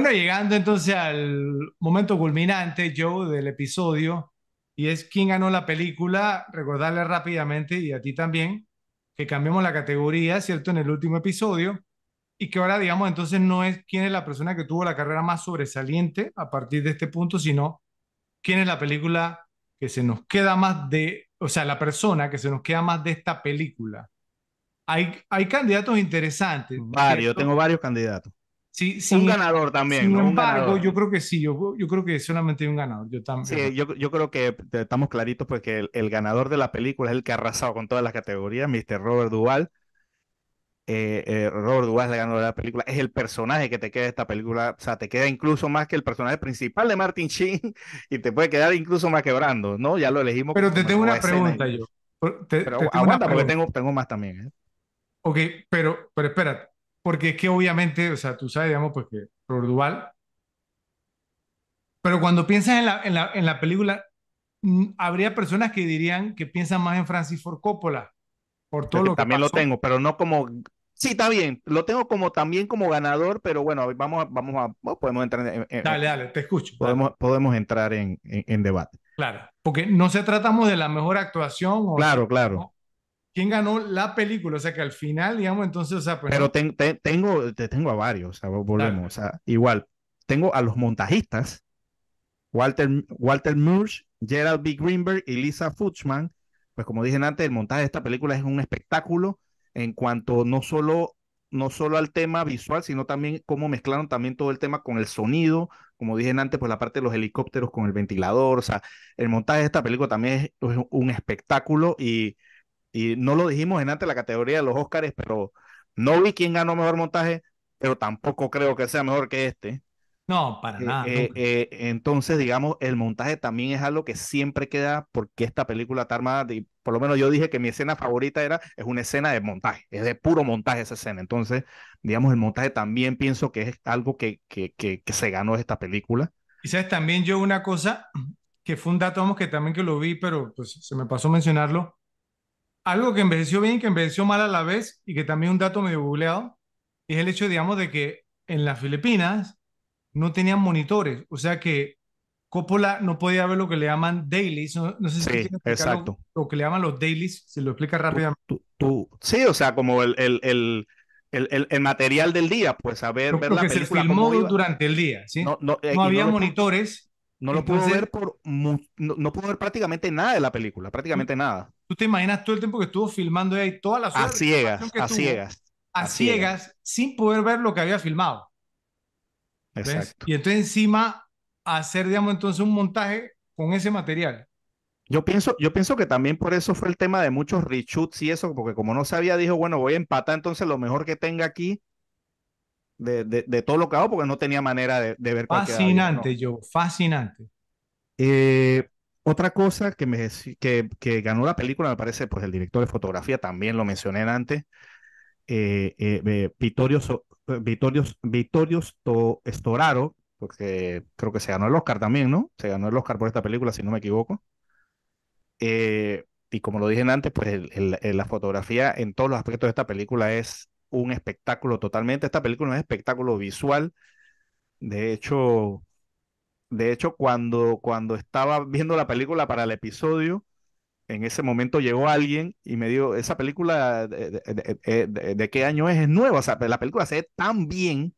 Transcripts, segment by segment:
Bueno, llegando entonces al momento culminante, Joe, del episodio, y es quién ganó la película, recordarle rápidamente y a ti también, que cambiamos la categoría, ¿cierto? En el último episodio, y que ahora, digamos, entonces no es quién es la persona que tuvo la carrera más sobresaliente a partir de este punto, sino quién es la película que se nos queda más de, o sea, la persona que se nos queda más de esta película. Hay, hay candidatos interesantes. Varios, tengo varios candidatos. Sí, un ganador también. Sin embargo, yo creo que sí, yo, creo que solamente hay un ganador. Yo también. Sí, yo, creo que estamos claritos porque el, ganador de la película es el que ha arrasado con todas las categorías, Mr. Robert Duvall. Eh, eh, Robert Duvall es el ganador de la película, es el personaje que te queda de esta película, o sea, te queda incluso más que el personaje principal de Martin Sheen y te puede quedar incluso más quebrando, ¿no? Ya lo elegimos. Pero te tengo una pregunta yo. aguanta porque tengo, más también. ¿eh? Ok, pero, pero espérate porque es que obviamente, o sea, tú sabes, digamos, pues que Duval. pero cuando piensas en la, en la, en la película, mm, habría personas que dirían que piensan más en Francis Ford Coppola, por todo lo que También lo tengo, pero no como Sí, está bien. Lo tengo como también como ganador, pero bueno, vamos a, vamos a podemos entrar. En, dale, dale, te escucho. Podemos, podemos entrar en, en, debate. Claro, porque no se tratamos de la mejor actuación. O, claro, claro quién ganó la película. O sea, que al final, digamos, entonces, o sea, pues, Pero tengo, te tengo a varios, o sea, volvemos. O sea, igual, tengo a los montajistas, Walter, Walter Murch, Gerald B. Greenberg y Lisa Fuchsman. Pues como dije antes, el montaje de esta película es un espectáculo en cuanto no solo no solo al tema visual, sino también cómo mezclaron también todo el tema con el sonido, como dije antes, pues la parte de los helicópteros con el ventilador, o sea, el montaje de esta película también es, un espectáculo y y no lo dijimos en antes la categoría de los Oscars, pero no vi quién ganó mejor montaje, pero tampoco creo que sea mejor que este. No, para eh, nada. Eh, eh, entonces, digamos, el montaje también es algo que siempre queda porque esta película está armada. por lo menos yo dije que mi escena favorita era, es una escena de montaje, es de puro montaje esa escena. Entonces, digamos, el montaje también pienso que es algo que, que, que, que se ganó de esta película. Y sabes, también yo una cosa que fue un dato, que también que lo vi, pero pues se me pasó mencionarlo algo que envejeció bien y que envejeció mal a la vez, y que también un dato medio googleado, es el hecho, digamos, de que en las Filipinas no tenían monitores, o sea que Coppola no podía ver lo que le llaman dailies, no, sé si sí, exacto. Lo, que le llaman los dailies, se lo explica rápidamente. Tú, sí, o sea, como el, el, el... El, el, material del día, pues a ver, ver la película, se filmó durante el día, ¿sí? No, no, eh, había monitores no lo pude ver por no, no, ver prácticamente nada de la película, prácticamente nada. Tú te imaginas todo el tiempo que estuvo filmando ahí todas las horas a ciegas, a ciegas, a, ciegas, sin poder ver lo que había filmado. Exacto. Y entonces encima hacer, digamos, entonces un montaje con ese material. Yo pienso, yo pienso que también por eso fue el tema de muchos reshoots y eso, porque como no sabía, dijo, bueno, voy a empatar entonces lo mejor que tenga aquí de, de, de todo lo que hago porque no tenía manera de, ver. Fascinante, yo, fascinante. Eh, otra cosa que, me, que, que, ganó la película, me parece, pues el director de fotografía, también lo mencioné antes, eh, eh, Vittorio, Storaro, porque creo que se ganó el Oscar también, ¿no? Se ganó el Oscar por esta película, si no me equivoco. Eh, y como lo dije antes, pues la fotografía en todos los aspectos de esta película es un espectáculo totalmente. Esta película es un espectáculo visual. De hecho, de hecho cuando, cuando estaba viendo la película para el episodio, en ese momento llegó alguien y me dijo, esa película, ¿de, qué año es? Es nueva. O sea, la película se ve tan bien,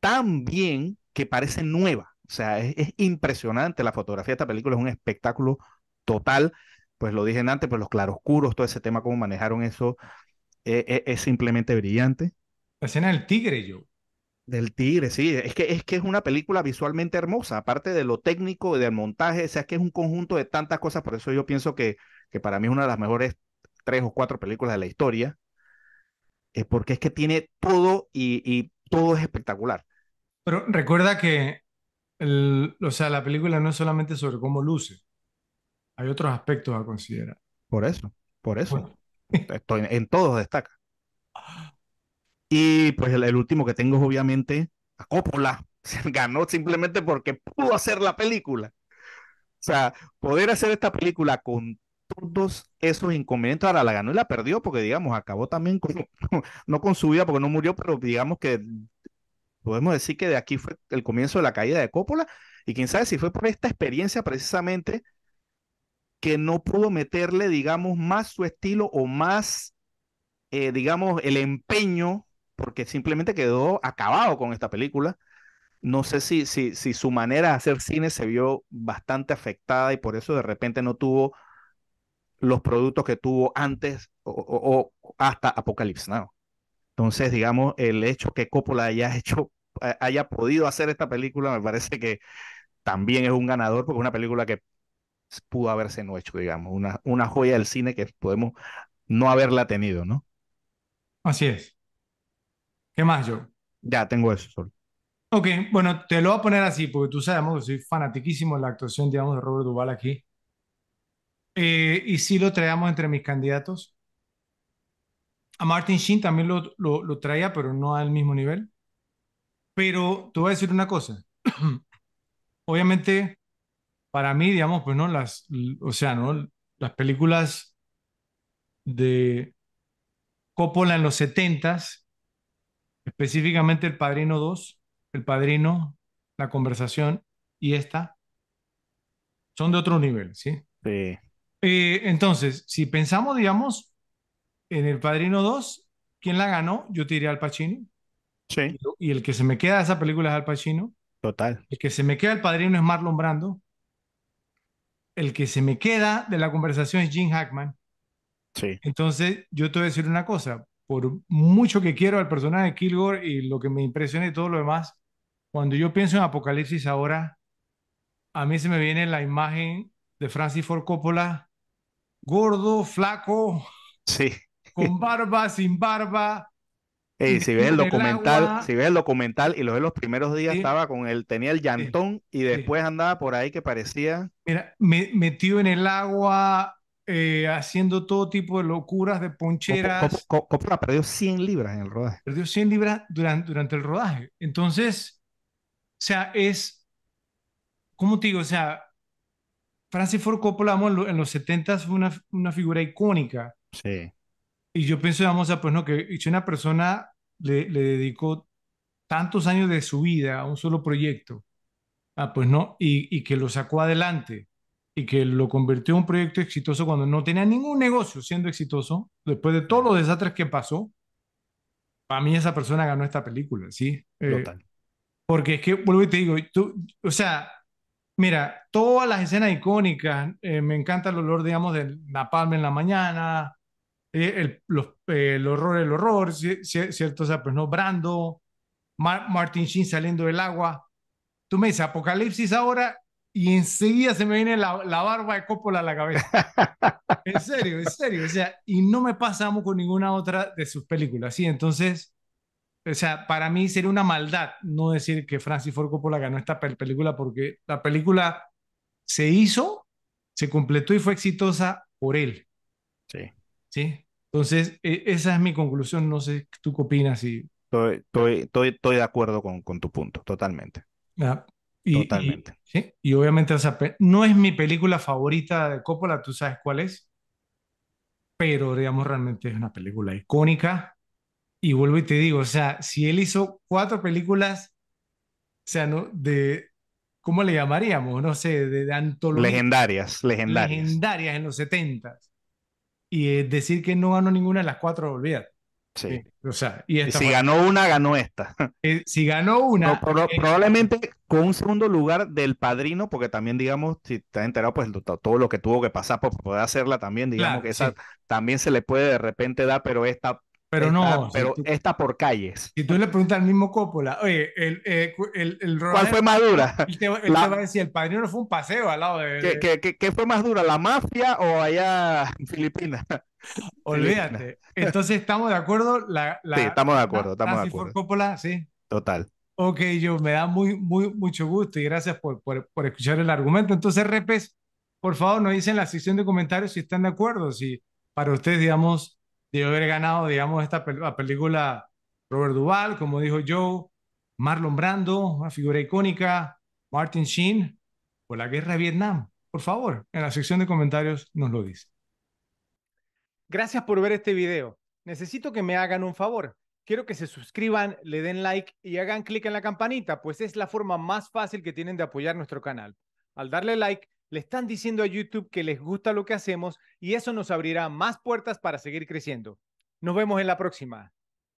tan bien que parece nueva. O sea, es, impresionante la fotografía de esta película, es un espectáculo total. Pues lo dije antes, pues los claroscuros, todo ese tema, cómo manejaron eso e, e, es, simplemente brillante. La escena del tigre, yo. Del tigre, sí. Es que, es que es una película visualmente hermosa, aparte de lo técnico y del montaje, o sea, es que es un conjunto de tantas cosas, por eso yo pienso que, que para mí es una de las mejores tres o cuatro películas de la historia, eh, porque es que tiene todo y, y, todo es espectacular. Pero recuerda que, el, o sea, la película no es solamente sobre cómo luce, hay otros aspectos a considerar. Por eso, por eso. Estoy, en todos destaca. Y pues el, último que tengo es obviamente a Coppola. Se ganó simplemente porque pudo hacer la película. O sea, poder hacer esta película con todos esos inconvenientes. Ahora la ganó y la perdió porque, digamos, acabó también con, no con su vida porque no murió, pero digamos que podemos decir que de aquí fue el comienzo de la caída de Coppola. Y quién sabe si fue por esta experiencia precisamente que no pudo meterle, digamos, más su estilo o más, eh, digamos, el empeño, porque simplemente quedó acabado con esta película. No sé si, si su manera de hacer cine se vio bastante afectada y por eso de repente no tuvo los productos que tuvo antes o, hasta Apocalypse Now. Entonces, digamos, el hecho que Coppola haya hecho, haya podido hacer esta película, me parece que también es un ganador, porque es una película que pudo haberse no hecho, digamos, una, una joya del cine que podemos no haberla tenido, ¿no? Así es. ¿Qué más, yo? Ya tengo eso solo. Ok, bueno, te lo voy a poner así, porque tú sabemos que soy fanatiquísimo de la actuación, digamos, de Robert Duval aquí. Eh, y sí lo traíamos entre mis candidatos. A Martin Sheen también lo, lo, lo traía, pero no al mismo nivel. Pero te voy a decir una cosa. Obviamente, para mí, digamos, pues no las, o sea, ¿no? Las películas de Coppola en los setentas, específicamente El Padrino 2, El Padrino, La Conversación y esta, son de otro nivel, ¿sí? Eh, entonces, si pensamos, digamos, en El Padrino 2, ¿quién la ganó? Yo te diría Al Pacino. Sí. Y el que se me queda de esa película es Al Pacino. Total. El que se me queda El Padrino es Marlon Brando el que se me queda de la conversación es Jim Hackman. Sí. Entonces, yo te voy a decir una cosa, por mucho que quiero al personaje de Kilgore y lo que me impresiona y todo lo demás, cuando yo pienso en Apocalipsis ahora, a mí se me viene la imagen de Francis Ford Coppola, gordo, flaco, sí. con barba, sin barba, si ves el documental, si ves el documental y lo ves los primeros días, estaba con él, tenía el llantón y después andaba por ahí que parecía. Mira, metido en el agua, eh, haciendo todo tipo de locuras, de poncheras. Coppola ah, perdió 100 libras en el rodaje. Perdió 100 libras durante, durante el rodaje. Entonces, o sea, es. ¿Cómo te digo? O sea, Francis Ford Coppola en, los 70 fue una, una figura icónica. Sí. Y yo pienso, vamos a, pues no, que es una persona le, dedicó tantos años de su vida a un solo proyecto, ah, pues no, y, que lo sacó adelante y que lo convirtió en un proyecto exitoso cuando no tenía ningún negocio siendo exitoso, después de todos los desastres que pasó, para mí esa persona ganó esta película, ¿sí? Eh, Total. Porque es que, vuelvo y te digo, o sea, mira, todas las escenas icónicas, eh, me encanta el olor, digamos, la palma en la mañana, eh, eh, el, horror, el horror, ¿cierto? O sea, pues no, Brando, Martin Sheen saliendo del agua. Tú me dices, Apocalipsis ahora y enseguida se me viene la, barba de Coppola a la cabeza. en serio, en serio. O sea, y no me pasamos con ninguna otra de sus películas, ¿sí? Entonces, o sea, para mí sería una maldad no decir que Francis Ford Coppola ganó esta película porque la película se hizo, se completó y fue exitosa por él. Sí. ¿sí? Entonces, e, esa es mi conclusión, no sé tú qué opinas. Y... Estoy, estoy, estoy, de acuerdo con, con, tu punto, totalmente. Ah, y, totalmente. Y, ¿sí? y obviamente esa no es mi película favorita de Coppola, tú sabes cuál es, pero digamos realmente es una película icónica. Y vuelvo y te digo, o sea, si él hizo cuatro películas, o sea, ¿no? de, ¿cómo le llamaríamos? No sé, de, de Legendarias, legendarias. Legendarias en los 70 y eh, decir que no ganó ninguna de las cuatro, olvídate. Sí. Eh, o sea, y si ganó una, ganó esta. Eh, si ganó una. Probablemente con un segundo lugar del padrino, porque también, digamos, si te has enterado, pues todo lo que tuvo que pasar por poder hacerla también, digamos que esa también se le puede de repente dar, pero esta pero no. Pero está por calles. Si tú le preguntas al mismo Coppola, oye, el, eh, el, ¿Cuál fue más dura? Él te, va a decir, el padrino fue un paseo al lado de. ¿Qué, fue más dura, la mafia o allá en Filipinas? Olvídate. Entonces, ¿estamos de acuerdo? sí, estamos de acuerdo. Estamos de acuerdo. Coppola, sí. Total. Ok, yo me da muy, muy, mucho gusto y gracias por, por, por escuchar el argumento. Entonces, Repes, por favor, nos dicen en la sección de comentarios si están de acuerdo, si para ustedes, digamos, de haber ganado, digamos, esta película Robert Duvall, como dijo Joe, Marlon Brando, una figura icónica, Martin Sheen, o la guerra de Vietnam. Por favor, en la sección de comentarios nos lo dice. Gracias por ver este video. Necesito que me hagan un favor. Quiero que se suscriban, le den like y hagan clic en la campanita, pues es la forma más fácil que tienen de apoyar nuestro canal. Al darle like, le están diciendo a YouTube que les gusta lo que hacemos y eso nos abrirá más puertas para seguir creciendo. Nos vemos en la próxima.